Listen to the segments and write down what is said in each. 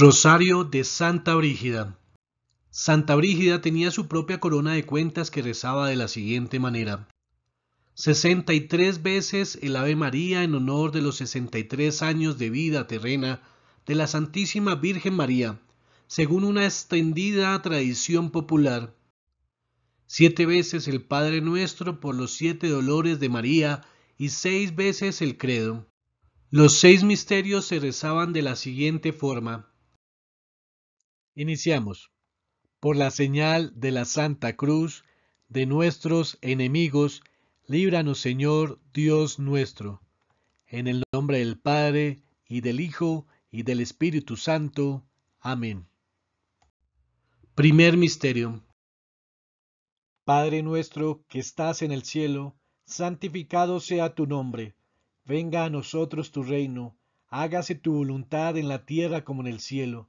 Rosario de Santa Brígida. Santa Brígida tenía su propia corona de cuentas que rezaba de la siguiente manera. 63 veces el Ave María en honor de los 63 años de vida terrena de la Santísima Virgen María, según una extendida tradición popular. Siete veces el Padre Nuestro por los siete dolores de María y seis veces el Credo. Los seis misterios se rezaban de la siguiente forma. Iniciamos. Por la señal de la Santa Cruz, de nuestros enemigos, líbranos Señor Dios nuestro. En el nombre del Padre, y del Hijo, y del Espíritu Santo. Amén. Primer Misterio. Padre nuestro que estás en el cielo, santificado sea tu nombre. Venga a nosotros tu reino, hágase tu voluntad en la tierra como en el cielo.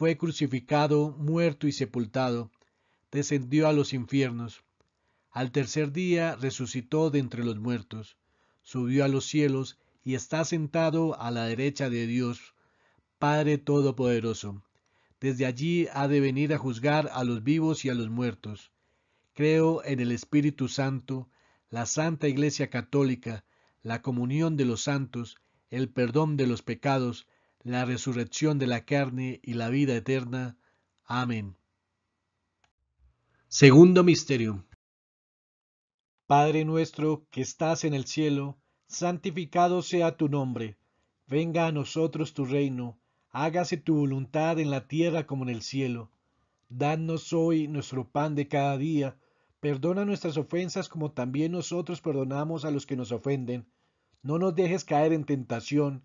fue crucificado, muerto y sepultado, descendió a los infiernos. Al tercer día resucitó de entre los muertos, subió a los cielos y está sentado a la derecha de Dios, Padre Todopoderoso. Desde allí ha de venir a juzgar a los vivos y a los muertos. Creo en el Espíritu Santo, la Santa Iglesia Católica, la comunión de los santos, el perdón de los pecados, la resurrección de la carne y la vida eterna. Amén. Segundo Misterio. Padre nuestro que estás en el cielo, santificado sea tu nombre. Venga a nosotros tu reino, hágase tu voluntad en la tierra como en el cielo. Danos hoy nuestro pan de cada día. Perdona nuestras ofensas como también nosotros perdonamos a los que nos ofenden. No nos dejes caer en tentación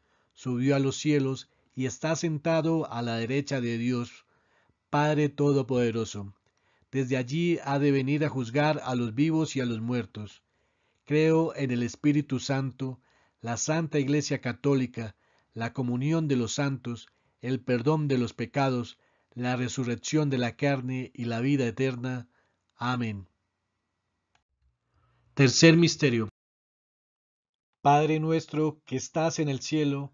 subió a los cielos y está sentado a la derecha de Dios, Padre Todopoderoso. Desde allí ha de venir a juzgar a los vivos y a los muertos. Creo en el Espíritu Santo, la Santa Iglesia Católica, la comunión de los santos, el perdón de los pecados, la resurrección de la carne y la vida eterna. Amén. Tercer Misterio Padre nuestro que estás en el cielo,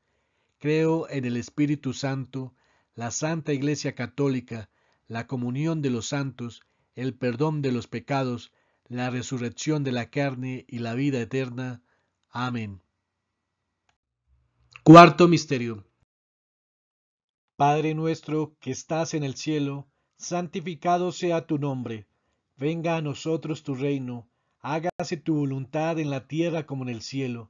Creo en el Espíritu Santo, la Santa Iglesia Católica, la comunión de los santos, el perdón de los pecados, la resurrección de la carne y la vida eterna. Amén. Cuarto Misterio. Padre nuestro que estás en el cielo, santificado sea tu nombre. Venga a nosotros tu reino, hágase tu voluntad en la tierra como en el cielo.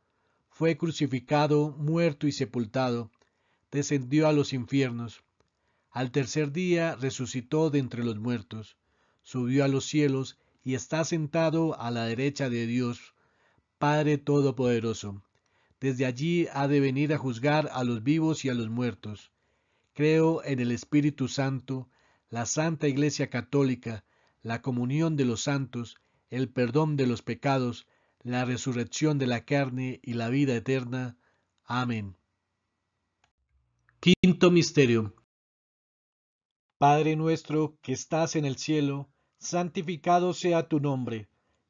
fue crucificado, muerto y sepultado, descendió a los infiernos. Al tercer día resucitó de entre los muertos, subió a los cielos y está sentado a la derecha de Dios, Padre Todopoderoso. Desde allí ha de venir a juzgar a los vivos y a los muertos. Creo en el Espíritu Santo, la Santa Iglesia Católica, la comunión de los santos, el perdón de los pecados, la resurrección de la carne y la vida eterna. Amén. Quinto Misterio. Padre nuestro que estás en el cielo, santificado sea tu nombre.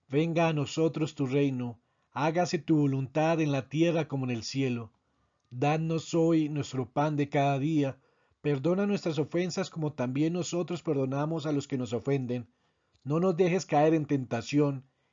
Venga a nosotros tu reino, hágase tu voluntad en la tierra como en el cielo. Danos hoy nuestro pan de cada día. Perdona nuestras ofensas como también nosotros perdonamos a los que nos ofenden. No nos dejes caer en tentación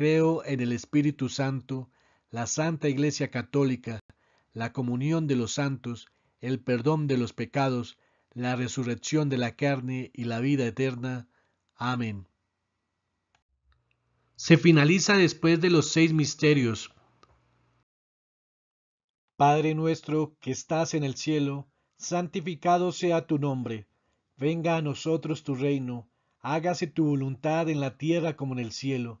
Creo en el Espíritu Santo, la Santa Iglesia Católica, la comunión de los santos, el perdón de los pecados, la resurrección de la carne y la vida eterna. Amén. Se finaliza después de los seis misterios. Padre nuestro que estás en el cielo, santificado sea tu nombre. Venga a nosotros tu reino, hágase tu voluntad en la tierra como en el cielo.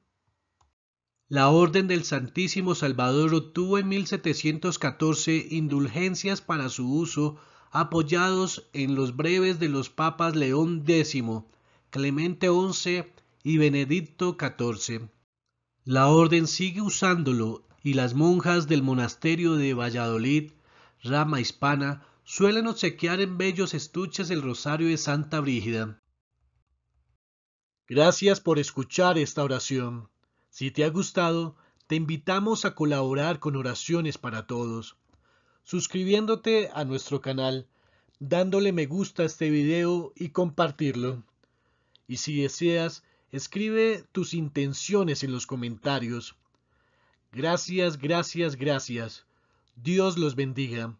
La Orden del Santísimo Salvador obtuvo en 1714 indulgencias para su uso, apoyados en los breves de los papas León X, Clemente XI y Benedicto XIV. La orden sigue usándolo y las monjas del monasterio de Valladolid, rama hispana, suelen obsequiar en bellos estuches el rosario de Santa Brígida. Gracias por escuchar esta oración. Si te ha gustado, te invitamos a colaborar con oraciones para todos, suscribiéndote a nuestro canal, dándole me gusta a este video y compartirlo. Y si deseas, escribe tus intenciones en los comentarios. Gracias, gracias, gracias. Dios los bendiga.